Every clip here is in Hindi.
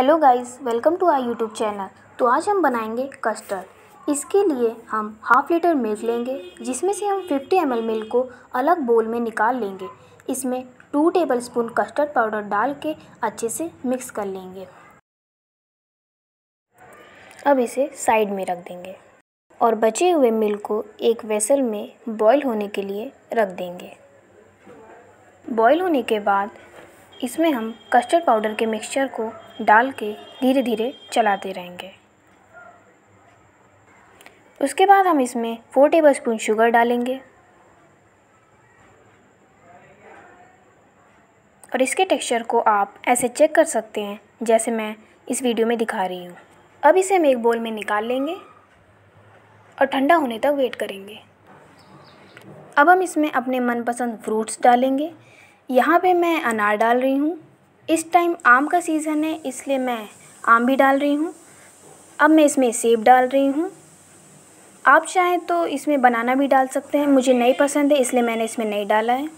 hello guys welcome to I YouTube channel तो आज हम बनाएंगे कस्टर्ड इसके लिए हम हाफ़ लीटर मिल्क लेंगे जिसमें से हम 50 एम मिल्क को अलग बोल में निकाल लेंगे इसमें two tablespoon custard powder डाल के अच्छे से मिक्स कर लेंगे अब इसे साइड में रख देंगे और बचे हुए मिल्क को एक वेसल में बॉईल होने के लिए रख देंगे बॉईल होने के बाद इसमें हम कस्टर्ड पाउडर के मिक्सचर को डाल के धीरे धीरे चलाते रहेंगे उसके बाद हम इसमें फोर टेबल स्पून शुगर डालेंगे और इसके टेक्सचर को आप ऐसे चेक कर सकते हैं जैसे मैं इस वीडियो में दिखा रही हूँ अब इसे हम एक बोल में निकाल लेंगे और ठंडा होने तक वेट करेंगे अब हम इसमें अपने मनपसंद फ्रूट्स डालेंगे यहाँ पे मैं अनार डाल रही हूँ इस टाइम आम का सीज़न है इसलिए मैं आम भी डाल रही हूँ अब मैं इसमें सेब डाल रही हूँ आप चाहें तो इसमें बनाना भी डाल सकते हैं मुझे नहीं पसंद है इसलिए मैंने इसमें नहीं डाला है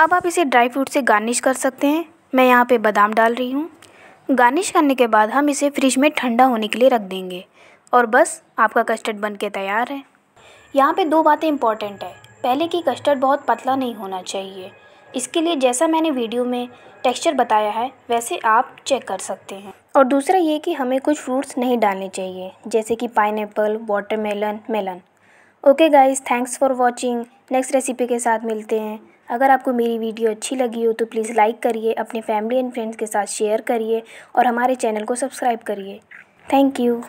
अब आप इसे ड्राई फ्रूट से गार्निश कर सकते हैं मैं यहाँ पे बादाम डाल रही हूँ गार्निश करने के बाद हम इसे फ्रिज में ठंडा होने के लिए रख देंगे और बस आपका कस्टर्ड बन के तैयार है यहाँ पे दो बातें इंपॉर्टेंट है पहले कि कस्टर्ड बहुत पतला नहीं होना चाहिए इसके लिए जैसा मैंने वीडियो में टेक्सचर बताया है वैसे आप चेक कर सकते हैं और दूसरा ये कि हमें कुछ फ्रूट्स नहीं डालने चाहिए जैसे कि pineapple watermelon melon okay guys thanks for watching next recipe के साथ मिलते हैं अगर आपको मेरी वीडियो अच्छी लगी हो तो प्लीज़ लाइक करिए अपने फैमिली एंड फ्रेंड्स के साथ शेयर करिए और हमारे चैनल को सब्सक्राइब करिए थैंक यू